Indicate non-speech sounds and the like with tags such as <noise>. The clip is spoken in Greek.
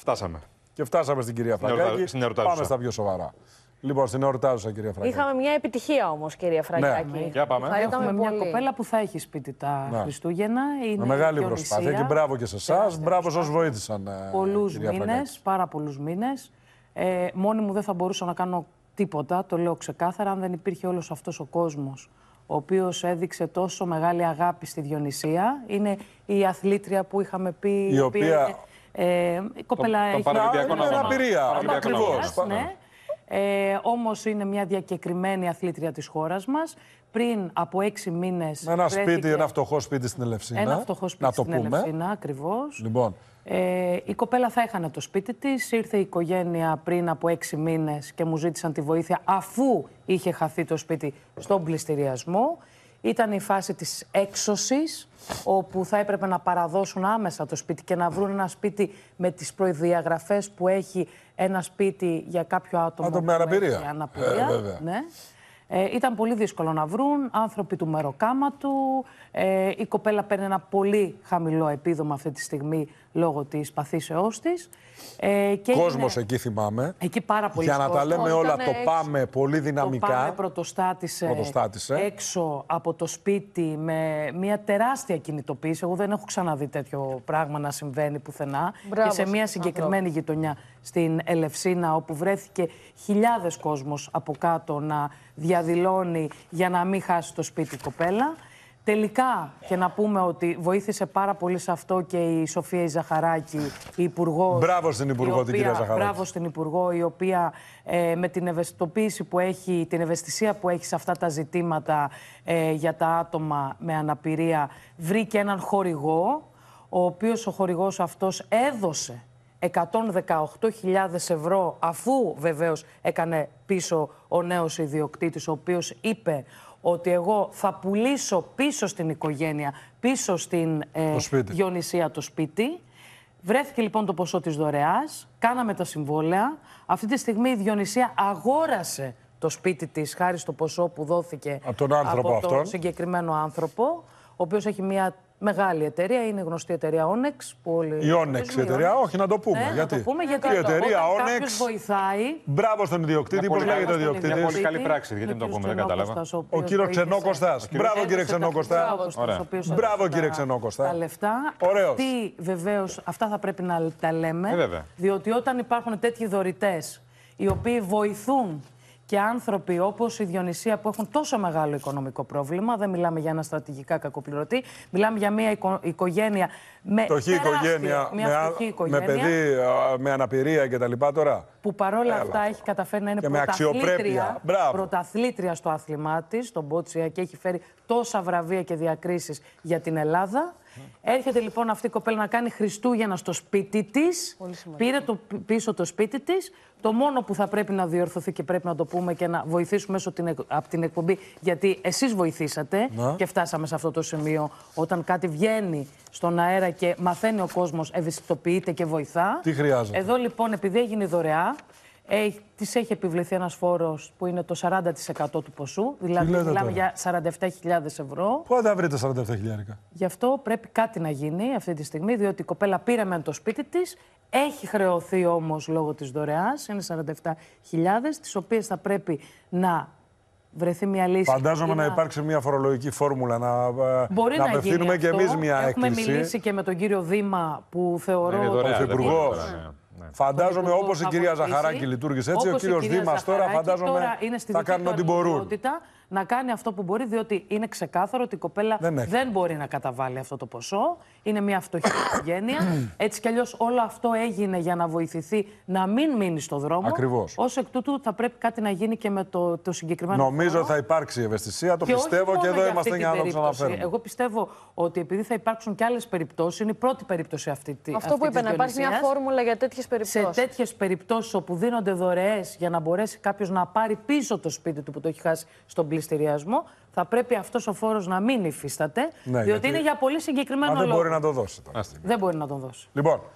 Φτάσαμε. Και φτάσαμε στην κυρία Φραγκάκη. Στην ερωτάζουσα. Πάμε στα πιο σοβαρά. Λοιπόν, στην ερωτάζουσα, κυρία Φραγκάκη. Είχαμε μια επιτυχία όμως, κυρία Φραγκάκη. Ναι. Για πάμε. Θα έχουμε μια κοπέλα που θα έχει σπίτι τα ναι. Χριστούγεννα. Είναι Με μεγάλη προσπάθεια και μπράβο και σε εσάς. Μπράβο σα βοήθησαν. Ε, πολλούς μήνες, πάρα πολλούς μήνες. Ε, μόνη μου δεν θα μπορούσα να κάνω τίποτα, το λέω ξεκάθαρα, αν δεν υπήρχε όλος αυτός ο κόσμος ο οποίος έδειξε τόσο μεγάλη αγάπη στη Διονυσία. Είναι η αθλήτρια που είχαμε πει... Η οποία ε, η κοπέλα το, έχει... αναπηρία. Ακριβώς. Ναι. Ε, Όμως είναι μια διακεκριμένη αθλήτρια της χώρας μας. Πριν από έξι μήνες... Με ένα σπίτι, ένα φτωχό σπίτι στην Ελευσίνα. Ένα φτωχό σπίτι να το στην πούμε. Ελευσίνα, ακριβώς. Λοιπόν. Ε, η κοπέλα θα έχανε το σπίτι της. Ήρθε η οικογένεια πριν από έξι μήνες και μου ζήτησαν τη βοήθεια αφού είχε χαθεί το σπίτι στον πληστηριασμό. Ήταν η φάση της έξωσης, όπου θα έπρεπε να παραδώσουν άμεσα το σπίτι και να βρουν ένα σπίτι με τις προδιαγραφές που έχει ένα σπίτι για κάποιο άτομο. Άτομο με αναπηρία. Ε, ήταν πολύ δύσκολο να βρουν άνθρωποι του μεροκάματου. Ε, η κοπέλα παίρνει ένα πολύ χαμηλό επίδομα αυτή τη στιγμή λόγω της παθήσεώς της. Ε, Κόσμο είναι... εκεί θυμάμαι. Εκεί πάρα πολύ Για να τα λέμε όλα, το πάμε πολύ δυναμικά. Το πάμε πρωτοστάτησε, πρωτοστάτησε έξω από το σπίτι με μια τεράστια κινητοποίηση. Εγώ δεν έχω ξαναδεί τέτοιο πράγμα να συμβαίνει πουθενά. Μπράβο, και σε μια συγκεκριμένη γειτονιά στην Ελευσίνα, όπου βρέθηκε χιλιάδες κόσμος από κάτω να διαδηλώνει για να μην χάσει το σπίτι η κοπέλα. Τελικά, και να πούμε ότι βοήθησε πάρα πολύ σε αυτό και η Σοφία Ιζαχαράκη, η Υπουργό. Μπράβο στην Υπουργό, την κυρία Ζαχαράκη. Μπράβο στην Υπουργό, η οποία ε, με την ευαισθητοποίηση που έχει, την ευαισθησία που έχει σε αυτά τα ζητήματα ε, για τα άτομα με αναπηρία, βρήκε έναν χορηγό, ο οποίος ο χορηγός αυτός έδωσε 118.000 ευρώ αφού βεβαίως έκανε πίσω ο νέος ιδιοκτήτης ο οποίος είπε ότι εγώ θα πουλήσω πίσω στην οικογένεια, πίσω στην ε, το Διονυσία το σπίτι. Βρέθηκε λοιπόν το ποσό της δωρεάς, κάναμε τα συμβόλαια. Αυτή τη στιγμή η Διονυσία αγόρασε το σπίτι της χάρη στο ποσό που δόθηκε από τον, τον συγκεκριμένο άνθρωπο, ο οποίος έχει μια Μεγάλη εταιρεία, είναι γνωστή εταιρεία Onyx. Που η Onyx η εταιρεία, όχι να το πούμε. Ναι, γιατί. Να το πούμε η εταιρεία Onyx. βοηθάει. Μπράβο στον ιδιοκτήτη, πολύ λέγεται ο ιδιοκτήτη. Είναι πολύ καλή πράξη, γιατί δεν το πούμε, δεν κατάλαβα. Ο κύριο Ξενόκοστα. Μπράβο κύριε Ξενόκοστας. Μπράβο κύριε Ξενόκοστα. Τα λεφτά. Ωραίος. Τι βεβαίως αυτά θα πρέπει να τα λέμε. Ε, διότι όταν υπάρχουν τέτοιοι δωρητές οι οποίοι βοηθούν και άνθρωποι όπως η Διονυσία που έχουν τόσο μεγάλο οικονομικό πρόβλημα. Δεν μιλάμε για ένα στρατηγικά κακοπληρωτή. Μιλάμε για μια οικογένεια με. Φτωχή οικογένεια, μια οικογένεια. Με παιδί, με αναπηρία κτλ. Τώρα. Που παρόλα αυτά έχει καταφέρει να είναι πρωταθλήτρια, πρωταθλήτρια στο άθλημά της, στον Πότσια, και έχει φέρει τόσα βραβεία και διακρίσεις για την Ελλάδα. Έρχεται λοιπόν αυτή η κοπέλα να κάνει Χριστούγεννα στο σπίτι της. Πήρε το πίσω το σπίτι της. Το μόνο που θα πρέπει να διορθωθεί και πρέπει να το πούμε και να βοηθήσουμε μέσω την, από την εκπομπή, γιατί εσείς βοηθήσατε ναι. και φτάσαμε σε αυτό το σημείο. Όταν κάτι βγαίνει στον αέρα και μαθαίνει ο κόσμος, ευαισθητοποιείται και βοηθά. Τι χρειάζεται. Εδώ λοιπόν, επειδή έγινε δωρεά, Της έχει επιβληθεί ένας φόρος που είναι το 40% του ποσού, δηλαδή μιλάμε για 47.000 ευρώ. Πού θα βρείτε 47.000 Γι' αυτό πρέπει κάτι να γίνει αυτή τη στιγμή, διότι η κοπέλα πήρε μεν το σπίτι της, έχει χρεωθεί όμως λόγω της δωρεάς, είναι 47.000, τις οποίες θα πρέπει να βρεθεί μια λύση. Φαντάζομαι να... να υπάρξει μια φορολογική φόρμουλα, να, ε, να, απευθύνουμε και εμείς μια Έχουμε Έχουμε μιλήσει και με τον κύριο Δήμα, που θεωρώ. Ναι. Φαντάζομαι όπως η κυρία Ζαχαράκη λειτουργήσε έτσι, ο κύριο Δήμας τώρα φαντάζομαι θα κάνουν ό,τι μπορούν να κάνει αυτό που μπορεί, διότι είναι ξεκάθαρο ότι η κοπέλα δεν, δεν μπορεί να καταβάλει αυτό το ποσό. Είναι μια φτωχή οικογένεια. <coughs> Έτσι κι αλλιώς όλο αυτό έγινε για να βοηθηθεί να μην μείνει στο δρόμο. Ακριβώς. Ως εκ τούτου θα πρέπει κάτι να γίνει και με το, το συγκεκριμένο. Νομίζω ότι θα υπάρξει ευαισθησία, το και πιστεύω και εδώ είμαστε για να το ξαναφέρουμε. Εγώ πιστεύω ότι επειδή θα υπάρξουν και άλλες περιπτώσεις, είναι η πρώτη περίπτωση αυτή τη. Αυτό που είπε, να υπάρχει μια φόρμουλα για τέτοιες περιπτώσεις. Σε τέτοιες περιπτώσεις όπου δίνονται δωρεές για να μπορέσει κάποιος να πάρει πίσω το σπίτι του που το έχει χάσει στον πλήρη θα πρέπει αυτός ο φόρος να μην υφίσταται, ναι, διότι γιατί... είναι για πολύ συγκεκριμένο λόγο. δεν Δεν μπορεί να το δώσει τώρα. Δεν μπορεί να τον δώσει. Λοιπόν,